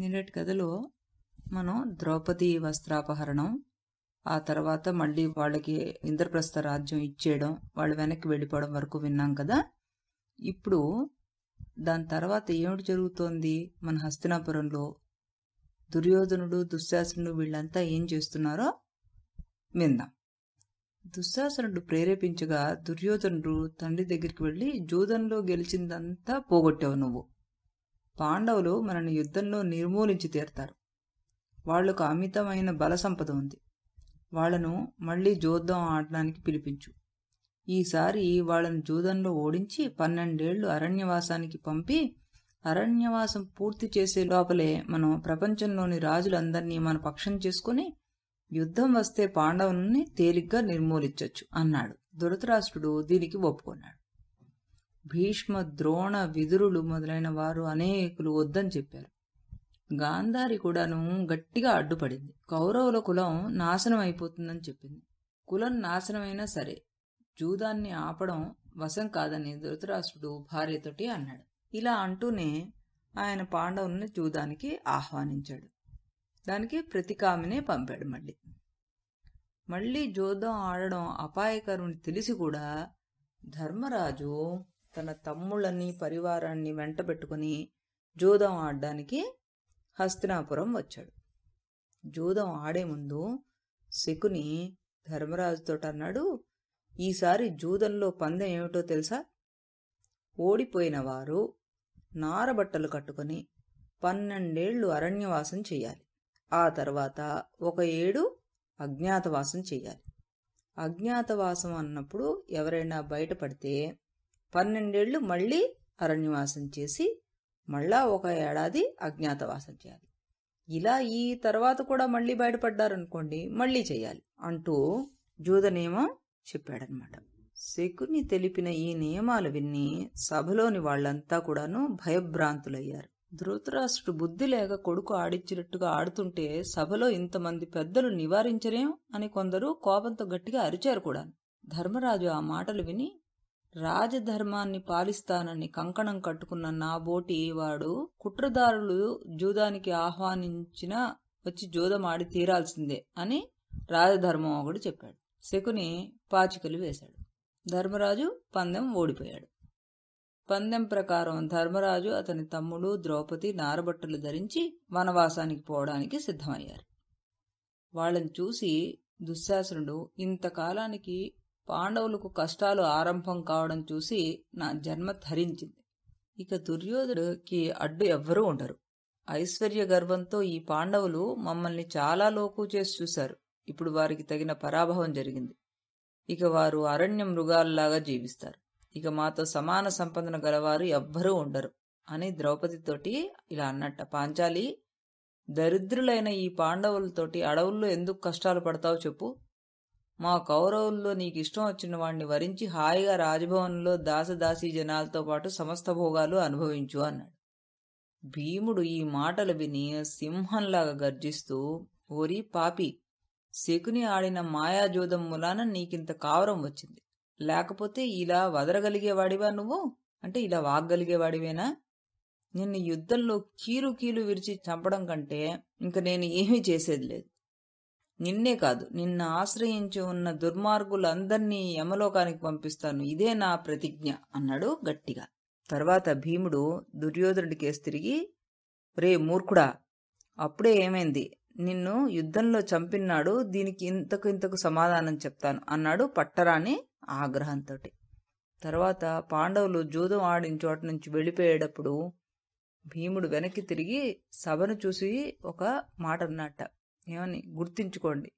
నిన్నటి కథలో మనం ద్రౌపది వస్త్రాపహరణం ఆ తర్వాత మళ్ళీ వాళ్ళకి ఇంద్రప్రస్థ రాజ్యం ఇచ్చేయడం వాళ్ళు వెనక్కి వెళ్ళిపోవడం వరకు విన్నాం కదా ఇప్పుడు దాని తర్వాత ఏమిటి జరుగుతోంది మన హస్తినాపురంలో దుర్యోధనుడు దుశ్శాసనుడు వీళ్ళంతా ఏం చేస్తున్నారో విందాం దుశ్శాసనుడు ప్రేరేపించగా దుర్యోధనుడు తండ్రి దగ్గరికి వెళ్ళి జూదంలో గెలిచిందంతా పోగొట్టావు నువ్వు పాండవులు మనను యుద్ధంలో నిర్మూలించి తీరతారు వాళ్లకు అమితమైన బల సంపద ఉంది వాళ్లను మళ్లీ జోదం ఆడడానికి పిలిపించు ఈసారి వాళ్లను జూదంలో ఓడించి పన్నెండేళ్లు అరణ్యవాసానికి పంపి అరణ్యవాసం పూర్తి చేసే లోపలే మనం ప్రపంచంలోని రాజులందరినీ మన పక్షం చేసుకుని యుద్ధం వస్తే పాండవుల్ని తేలిగ్గా నిర్మూలించవచ్చు అన్నాడు ధృతరాష్ట్రుడు దీనికి ఒప్పుకున్నాడు భీష్మ ద్రోణ విదురులు మొదలైన వారు అనేకులు వద్దని చెప్పారు గాంధారి కూడాను గట్టిగా అడ్డుపడింది కౌరవుల కులం నాశనం అయిపోతుందని చెప్పింది కులం నాశనమైనా సరే జూదాన్ని ఆపడం వశం కాదని ధృతరాష్ట్రుడు భార్యతోటి అన్నాడు ఇలా అంటూనే ఆయన పాండవుల్ని జూదానికి ఆహ్వానించాడు దానికి ప్రతికామినే పంపాడు మళ్ళీ మళ్ళీ జోదం ఆడడం అపాయకరుని తెలిసి కూడా ధర్మరాజు తన తమ్ముళ్ళని పరివారాన్ని వెంటబెట్టుకుని జూదం ఆడడానికి హస్తినాపురం వచ్చాడు జూదం ఆడే ముందు శకుని ధర్మరాజుతో అన్నాడు ఈసారి జూదంలో పందెం ఏమిటో తెలుసా ఓడిపోయిన వారు నారబట్టలు కట్టుకొని పన్నెండేళ్లు అరణ్యవాసం చేయాలి ఆ తర్వాత ఒక ఏడు అజ్ఞాతవాసం చేయాలి అజ్ఞాతవాసం అన్నప్పుడు ఎవరైనా బయటపడితే పన్నెండేళ్లు మళ్ళీ అరణ్యవాసం చేసి మళ్ళా ఒక ఏడాది అజ్ఞాతవాసం చేయాలి ఇలా ఈ తర్వాత కూడా మళ్ళీ బయటపడ్డారనుకోండి మళ్ళీ చేయాలి అంటూ జూద నియమం చెప్పాడనమాట శకుని తెలిపిన ఈ నియమాలు విన్ని సభలోని వాళ్లంతా కూడాను భయభ్రాంతులయ్యారు ధృతరాష్ట్రుడు బుద్ధి లేక కొడుకు ఆడిచ్చినట్టుగా ఆడుతుంటే సభలో ఇంతమంది పెద్దలు నివారించరేం అని కొందరు కోపంతో గట్టిగా అరిచారు కూడా ధర్మరాజు ఆ మాటలు విని రాజధర్మాన్ని పాలిస్తానని కంకణం కట్టుకున్న నాబోటి వాడు కుట్రదారులు జూదానికి ఆహ్వానించిన వచ్చి జూదమాడి తీరాల్సిందే అని రాజధర్మం ఒకడు చెప్పాడు శకుని పాచికలు వేశాడు ధర్మరాజు పందెం ఓడిపోయాడు పందెం ప్రకారం ధర్మరాజు అతని తమ్ముడు ద్రౌపది నారబట్టలు ధరించి వనవాసానికి పోవడానికి సిద్ధమయ్యారు వాళ్ళని చూసి దుశ్శాసనుడు ఇంతకాలానికి పాండవులకు కష్టాలు ఆరంభం కావడం చూసి నా జన్మ ధరించింది ఇక దుర్యోధుడికి అడ్డు ఎవ్వరూ ఉండరు ఐశ్వర్య గర్వంతో ఈ పాండవులు మమ్మల్ని చాలా లోకు చేసి చూశారు ఇప్పుడు వారికి తగిన పరాభవం జరిగింది ఇక వారు అరణ్య మృగాల్లాగా జీవిస్తారు ఇక మాతో సమాన సంపదన గలవారు ఎవ్వరూ ఉండరు అని ద్రౌపదితోటి ఇలా అన్నట్ట పాంచాలి దరిద్రులైన ఈ పాండవులతోటి అడవుల్లో ఎందుకు కష్టాలు పడతావు చెప్పు మా కౌరవుల్లో నీకు ఇష్టం వచ్చిన వాణ్ణి వరించి హాయిగా రాజభవన్లో దాసదాసీ జనాలతో పాటు సమస్త భోగాలు అనుభవించు అన్నాడు భీముడు ఈ మాటలు విని సింహంలాగా గర్జిస్తూ ఓరి పాపి శకుని ఆడిన మాయాజోదం మూలాన నీకింత కావరం వచ్చింది లేకపోతే ఇలా వదరగలిగేవాడివా నువ్వు అంటే ఇలా వాగ్గలిగేవాడివేనా నిన్ను యుద్ధంలో కీలు కీలు విరిచి చంపడం కంటే ఇంక నేను ఏమీ చేసేది లేదు నిన్నే కాదు నిన్ను ఆశ్రయించి ఉన్న దుర్మార్గులందర్నీ యమలోకానికి పంపిస్తాను ఇదే నా ప్రతిజ్ఞ అన్నాడు గట్టిగా తర్వాత భీముడు దుర్యోధనుడి కేసు తిరిగి రే మూర్ఖుడా అప్పుడే ఏమైంది నిన్ను యుద్ధంలో చంపినాడు దీనికి ఇంతకు ఇంతకు సమాధానం చెప్తాను అన్నాడు పట్టరాని ఆగ్రహంతో తర్వాత పాండవులు జూదం ఆడిన చోట నుంచి వెళ్ళిపోయేటప్పుడు భీముడు వెనక్కి తిరిగి సభను చూసి ఒక మాట అన్నట్ట ఏమని గుర్తించుకోండి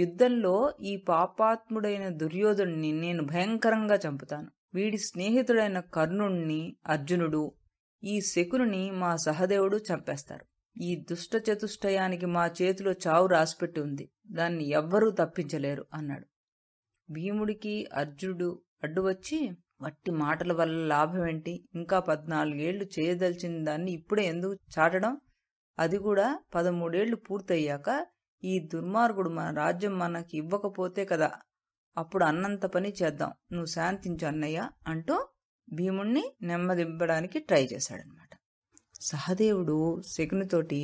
యుద్ధంలో ఈ పాపాత్ముడైన దుర్యోధుణ్ణి నేను భయంకరంగా చంపుతాను వీడి స్నేహితుడైన కర్ణుణ్ణి అర్జునుడు ఈ శకుని మా సహదేవుడు చంపేస్తారు ఈ దుష్ట చతుష్టయానికి మా చేతిలో చావు రాసిపెట్టి ఉంది దాన్ని ఎవ్వరూ తప్పించలేరు అన్నాడు భీముడికి అర్జునుడు అడ్డువచ్చి వట్టి మాటల వల్ల లాభమేంటి ఇంకా పద్నాలుగేళ్లు చేయదలిచిన దాన్ని ఇప్పుడే ఎందుకు చాటడం అది కూడా పదమూడేళ్లు పూర్తయ్యాక ఈ దుర్మార్గుడు మన రాజ్యం మనకి ఇవ్వకపోతే కదా అప్పుడు అన్నంత పని చేద్దాం నువ్వు శాంతించు అన్నయ్య అంటూ భీముణ్ణి నెమ్మదింపడానికి ట్రై చేశాడనమాట సహదేవుడు శకునితోటి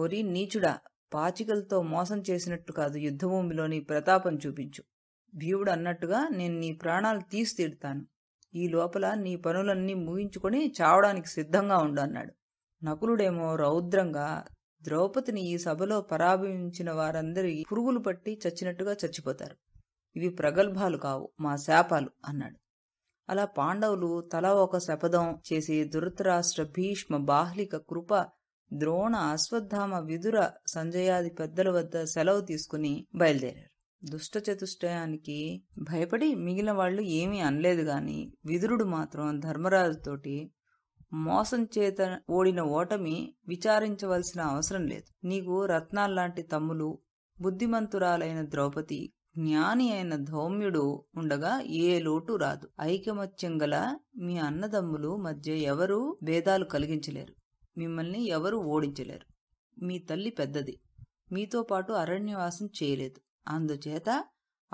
ఓరి నీచుడా పాచికలతో మోసం చేసినట్టు కాదు యుద్ధభూమిలోని ప్రతాపం చూపించు భీవుడు అన్నట్టుగా నేను నీ ప్రాణాలు తీసి తీరుతాను ఈ లోపల నీ పనులన్నీ ముగించుకొని చావడానికి సిద్ధంగా ఉండు అన్నాడు నకులుడేమో రౌద్రంగా ద్రౌపదిని ఈ సభలో పరాభవించిన వారందరి పురుగులు పట్టి చచ్చినట్టుగా చచ్చిపోతారు ఇవి ప్రగల్భాలు కావు మా శాపాలు అన్నాడు అలా పాండవులు తల ఒక శపథం చేసి దురతరాష్ట్ర భీష్మ బాహ్లిక కృప ద్రోణ అశ్వత్థామ విదుర సంజయాది పెద్దల వద్ద సెలవు తీసుకుని బయలుదేరారు దుష్టచతుష్టయానికి భయపడి మిగిలిన వాళ్ళు ఏమీ అనలేదు గాని విదురుడు మాత్రం ధర్మరాజుతోటి మోసం చేత ఓడిన ఓటమి విచారించవలసిన అవసరం లేదు నీకు రత్నాల్లాంటి తమ్ములు బుద్ధిమంతురాలైన ద్రౌపది జ్ఞాని అయిన ధౌమ్యుడు ఉండగా ఏ లోటు రాదు ఐకమత్యం గల మీ అన్నదమ్ములు మధ్య ఎవరూ భేదాలు కలిగించలేరు మిమ్మల్ని ఎవరూ ఓడించలేరు మీ తల్లి పెద్దది మీతో పాటు అరణ్యవాసం చేయలేదు అందుచేత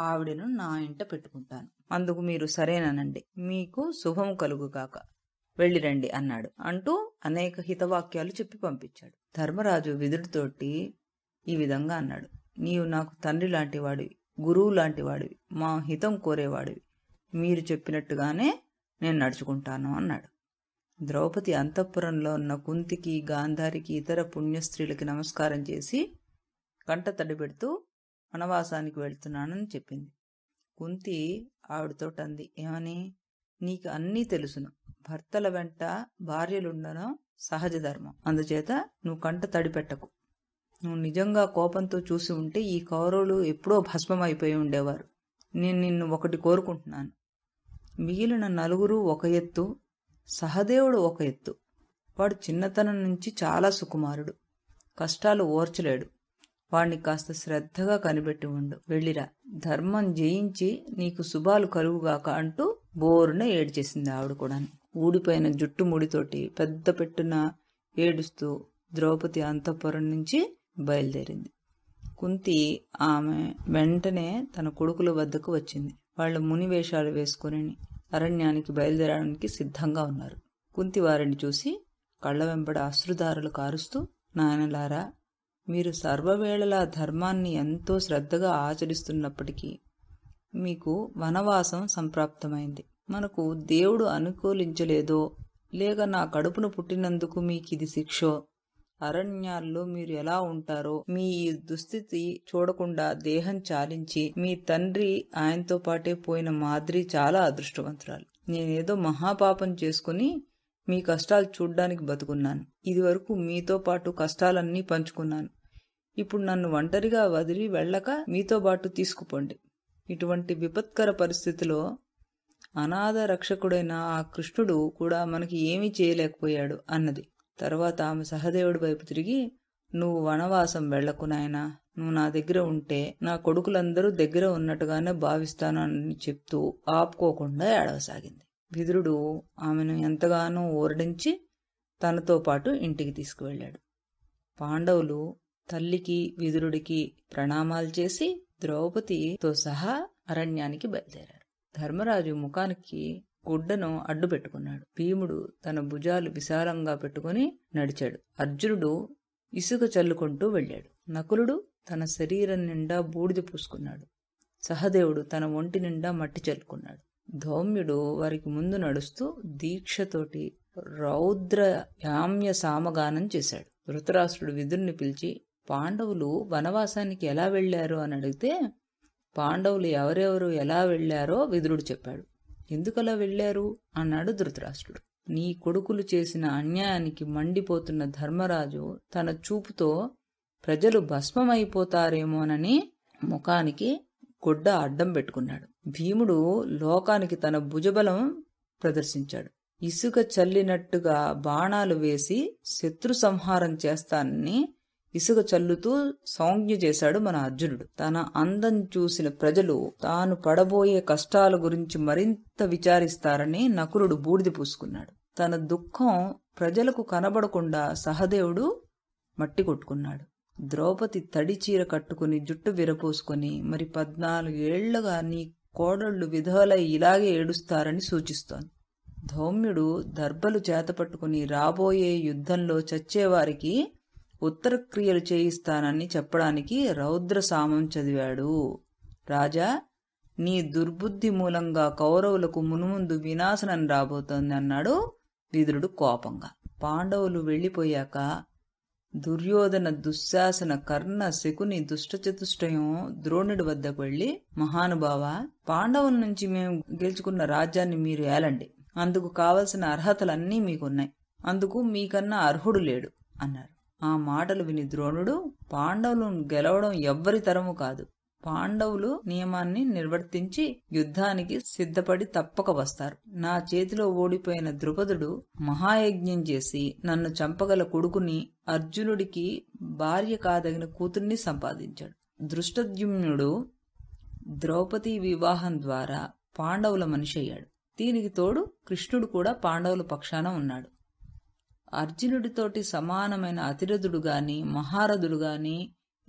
ఆవిడను నా ఇంట పెట్టుకుంటాను అందుకు మీరు సరేననండి మీకు శుభం కలుగుగాక వెళ్ళిరండి అన్నాడు అంటూ అనేక హితవాక్యాలు చెప్పి పంపించాడు ధర్మరాజు విధుడితోటి ఈ విధంగా అన్నాడు నీవు నాకు తండ్రి లాంటివాడివి గురువు లాంటివాడివి మా హితం కోరేవాడివి మీరు చెప్పినట్టుగానే నేను నడుచుకుంటాను అన్నాడు ద్రౌపది అంతఃపురంలో ఉన్న కుంతికి గాంధారికి ఇతర పుణ్యస్త్రీలకి నమస్కారం చేసి కంట తడిపెడుతూ వనవాసానికి వెళ్తున్నానని చెప్పింది కుంతి ఆవిడతోటంది ఏమని నీకు అన్నీ తెలుసును భర్తల వెంట భార్యలుండడం సహజ ధర్మం అందుచేత నువ్వు కంట తడిపెట్టకు నువ్వు నిజంగా కోపంతో చూసి ఉంటే ఈ కౌరవులు ఎప్పుడో భస్మం అయిపోయి ఉండేవారు నేను నిన్ను ఒకటి కోరుకుంటున్నాను మిగిలిన నలుగురు ఒక ఎత్తు సహదేవుడు ఒక ఎత్తు వాడు చిన్నతనం నుంచి చాలా సుకుమారుడు కష్టాలు ఓర్చలేడు వాణ్ణి కాస్త శ్రద్ధగా కనిపెట్టి ఉండు వెళ్ళిరా ధర్మం జయించి నీకు శుభాలు కలుగుగాక అంటూ బోరున ఏడ్చేసింది ఆవిడ కూడాను ఊడిపోయిన జుట్టు ముడితోటి పెద్ద పెట్టున ఏడుస్తూ ద్రౌపది అంతఃపురం నుంచి బయలుదేరింది కుంతి ఆమె వెంటనే తన కొడుకుల వద్దకు వచ్చింది వాళ్ళు ముని వేషాలు వేసుకుని అరణ్యానికి బయలుదేరడానికి సిద్ధంగా ఉన్నారు కుంతి వారిని చూసి కళ్ళ వెంబడ అశ్రుధారలు కారుస్తూ నాయనలారా మీరు సర్వవేళలా ధర్మాన్ని ఎంతో శ్రద్ధగా ఆచరిస్తున్నప్పటికీ మీకు వనవాసం సంప్రాప్తమైంది మనకు దేవుడు అనుకూలించలేదో లేక నా కడుపును పుట్టినందుకు మీకిది శిక్షో అరణ్యాల్లో మీరు ఎలా ఉంటారో మీ ఈ దుస్థితి చూడకుండా దేహం చాలించి మీ తండ్రి ఆయనతో పాటే పోయిన మాదిరి చాలా అదృష్టవంతురాలు నేనేదో మహాపాపం చేసుకుని మీ కష్టాలు చూడ్డానికి బతుకున్నాను ఇదివరకు మీతో పాటు కష్టాలన్నీ పంచుకున్నాను ఇప్పుడు నన్ను ఒంటరిగా వదిలి వెళ్ళక మీతో పాటు తీసుకుపోండి ఇటువంటి విపత్కర పరిస్థితిలో అనాథ రక్షకుడైన ఆ కృష్ణుడు కూడా మనకి ఏమీ చేయలేకపోయాడు అన్నది తర్వాత ఆమె సహదేవుడి వైపు తిరిగి నువ్వు వనవాసం వెళ్లకు నాయనా నువ్వు నా దగ్గర ఉంటే నా కొడుకులందరూ దగ్గర ఉన్నట్టుగానే భావిస్తాను అని చెప్తూ ఆపుకోకుండా ఏడవసాగింది విదురుడు ఆమెను ఎంతగానో ఓరడించి తనతో పాటు ఇంటికి తీసుకువెళ్ళాడు పాండవులు తల్లికి విదురుడికి ప్రణామాలు చేసి ద్రౌపదితో సహా అరణ్యానికి బయలుదేరారు ధర్మరాజు ముఖానికి గుడ్డను అడ్డు పెట్టుకున్నాడు భీముడు తన భుజాలు విశాలంగా పెట్టుకుని నడిచాడు అర్జునుడు ఇసుక చల్లుకుంటూ వెళ్ళాడు నకులుడు తన శరీరం నిండా బూడిద పూసుకున్నాడు సహదేవుడు తన ఒంటి నిండా మట్టి చల్లుకున్నాడు ధౌమ్యుడు వారికి ముందు నడుస్తూ దీక్షతోటి రౌద్ర యామ్య సామగానం చేశాడు ధృతరాష్ట్రుడు విధుర్ని పిలిచి పాండవులు వనవాసానికి ఎలా వెళ్లారు అని అడిగితే పాండవులు ఎవరెవరు ఎలా వెళ్లారో విదురుడు చెప్పాడు ఎందుకలా వెళ్లారు అన్నాడు ధృతరాష్ట్రుడు నీ కొడుకులు చేసిన అన్యాయానికి మండిపోతున్న ధర్మరాజు తన చూపుతో ప్రజలు భస్మమైపోతారేమోనని ముఖానికి గొడ్డ అడ్డం పెట్టుకున్నాడు భీముడు లోకానికి తన భుజబలం ప్రదర్శించాడు ఇసుక చల్లినట్టుగా బాణాలు వేసి శత్రు సంహారం చేస్తానని ఇసుక చల్లుతూ సౌజ్ఞ చేశాడు మన అర్జునుడు తన అందం చూసిన ప్రజలు తాను పడబోయే కష్టాల గురించి మరింత విచారిస్తారని నకులుడు బూడిది పూసుకున్నాడు తన దుఃఖం ప్రజలకు కనబడకుండా సహదేవుడు మట్టి కొట్టుకున్నాడు ద్రౌపది తడి చీర కట్టుకుని జుట్టు విరపోసుకొని మరి ఏళ్లుగా నీ కోడళ్ళు విధవలై ఇలాగే ఏడుస్తారని సూచిస్తోంది ధౌమ్యుడు దర్భలు చేతపట్టుకుని రాబోయే యుద్ధంలో చచ్చేవారికి ఉత్తర క్రియలు చేయిస్తానని చెప్పడానికి రౌద్ర సామం చదివాడు రాజా నీ దుర్బుద్ధి మూలంగా కౌరవులకు మునుముందు వినాశనం రాబోతోంది అన్నాడు విదురుడు కోపంగా పాండవులు వెళ్ళిపోయాక దుర్యోధన దుశ్శాసన కర్ణ శకుని దుష్టచతుష్టయం ద్రోణుడి వద్దకు వెళ్ళి మహానుభావ పాండవుల నుంచి మేము గెలుచుకున్న రాజ్యాన్ని మీరు ఏలండి అందుకు కావలసిన అర్హతలన్నీ మీకున్నాయి అందుకు మీకన్నా అర్హుడు లేడు అన్నారు ఆ మాటలు విని ద్రోణుడు పాండవులను గెలవడం ఎవ్వరి తరము కాదు పాండవులు నియమాన్ని నిర్వర్తించి యుద్ధానికి సిద్ధపడి తప్పక వస్తారు నా చేతిలో ఓడిపోయిన ద్రుపదుడు మహాయజ్ఞం చేసి నన్ను చంపగల కొడుకుని అర్జునుడికి భార్య కాదగిన కూతుర్ని సంపాదించాడు దృష్టద్యుమ్నుడు ద్రౌపది వివాహం ద్వారా పాండవుల మనిషి అయ్యాడు దీనికి తోడు కృష్ణుడు కూడా పాండవుల పక్షాన ఉన్నాడు అర్జునుడితోటి సమానమైన అతిరథుడు గాని మహారథుడు గాని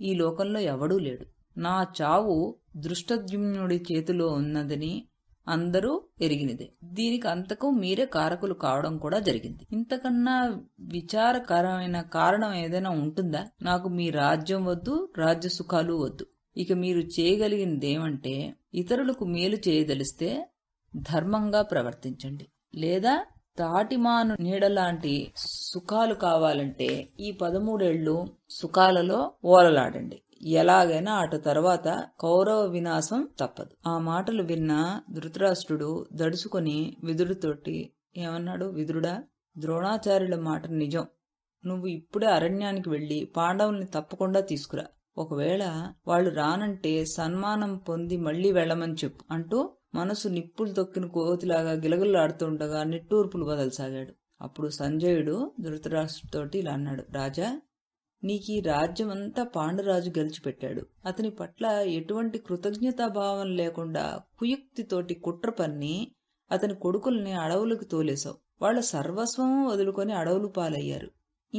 ఈ లోకంలో ఎవడూ లేడు నా చావు దృష్టద్యుమ్నుడి చేతిలో ఉన్నదని అందరూ ఎరిగినదే దీనికి అంతకు మీరే కారకులు కావడం కూడా జరిగింది ఇంతకన్నా విచారకరమైన కారణం ఏదైనా ఉంటుందా నాకు మీ రాజ్యం వద్దు రాజ్య సుఖాలు వద్దు ఇక మీరు చేయగలిగినదేమంటే ఇతరులకు మేలు చేయదలిస్తే ధర్మంగా ప్రవర్తించండి లేదా తాటిమాను నీడలాంటి సుఖాలు కావాలంటే ఈ పదమూడేళ్లు సుఖాలలో ఓలలాడండి ఎలాగైనా అటు తర్వాత కౌరవ వినాశం తప్పదు ఆ మాటలు విన్న ధృతరాష్ట్రుడు దడుచుకుని విదురుతోటి ఏమన్నాడు విదురుడా ద్రోణాచార్యుల మాట నిజం నువ్వు ఇప్పుడే అరణ్యానికి వెళ్ళి పాండవుల్ని తప్పకుండా తీసుకురా ఒకవేళ వాళ్ళు రానంటే సన్మానం పొంది మళ్లీ వెళ్ళమని చెప్పు అంటూ మనసు నిప్పులు తొక్కిన కోతిలాగా గిలగిల్లాడుతుండగా నిట్టూర్పులు వదలసాగాడు అప్పుడు సంజయుడు ధృతరాష్ట్రతోటి ఇలా అన్నాడు రాజా నీకు ఈ రాజ్యమంతా పాండురాజు గెలిచిపెట్టాడు అతని పట్ల ఎటువంటి కృతజ్ఞతాభావం లేకుండా కుయుక్తితోటి కుట్ర పన్ని అతని కొడుకుల్ని అడవులకు తోలేశావు వాళ్ళ సర్వస్వం వదులుకొని అడవులు పాలయ్యారు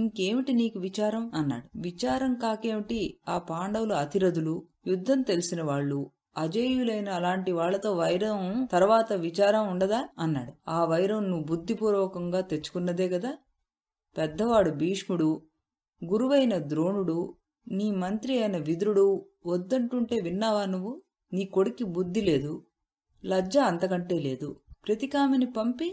ఇంకేమిటి నీకు విచారం అన్నాడు విచారం కాకేమిటి ఆ పాండవులు అతిరథులు యుద్ధం తెలిసిన వాళ్ళు అజేయులైన అలాంటి వాళ్లతో వైరం తర్వాత విచారం ఉండదా అన్నాడు ఆ వైరం నువ్వు బుద్ధిపూర్వకంగా తెచ్చుకున్నదే కదా పెద్దవాడు భీష్ముడు గురువైన ద్రోణుడు నీ మంత్రి అయిన విదురుడు వద్దంటుంటే విన్నావా నువ్వు నీ కొడుక్కి బుద్ధి లేదు లజ్జ అంతకంటే లేదు ప్రతికామిని పంపి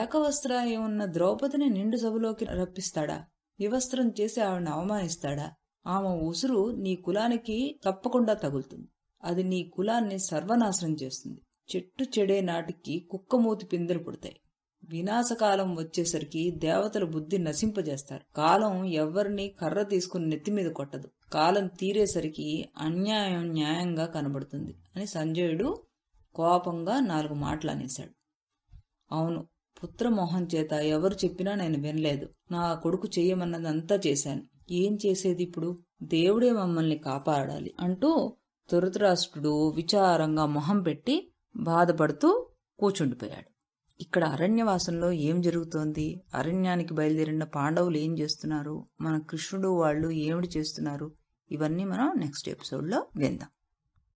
ఏకవస్త్రాయి ఉన్న ద్రౌపదిని నిండు సభలోకి రప్పిస్తాడా వివస్త్రం చేసి ఆవిడని అవమానిస్తాడా ఆమె ఉసురు నీ కులానికి తప్పకుండా తగులుతుంది అది నీ కులాన్ని సర్వనాశనం చేస్తుంది చెట్టు చెడే నాటికి మూతి పిందెలు పుడతాయి వినాశకాలం వచ్చేసరికి దేవతల బుద్ధి నశింపజేస్తారు కాలం ఎవ్వరిని కర్ర తీసుకుని నెత్తిమీద కొట్టదు కాలం తీరేసరికి అన్యాయం న్యాయంగా కనబడుతుంది అని సంజయుడు కోపంగా నాలుగు మాటలు అనేశాడు అవును పుత్రమోహం చేత ఎవరు చెప్పినా నేను వినలేదు నా కొడుకు చేయమన్నదంతా చేశాను ఏం చేసేది ఇప్పుడు దేవుడే మమ్మల్ని కాపాడాలి అంటూ ధృతరాష్ట్రుడు విచారంగా మొహం పెట్టి బాధపడుతూ కూచుండిపోయాడు ఇక్కడ అరణ్యవాసంలో ఏం జరుగుతోంది అరణ్యానికి బయలుదేరిన పాండవులు ఏం చేస్తున్నారు మన కృష్ణుడు వాళ్ళు ఏమిటి చేస్తున్నారు ఇవన్నీ మనం నెక్స్ట్ ఎపిసోడ్లో విందాం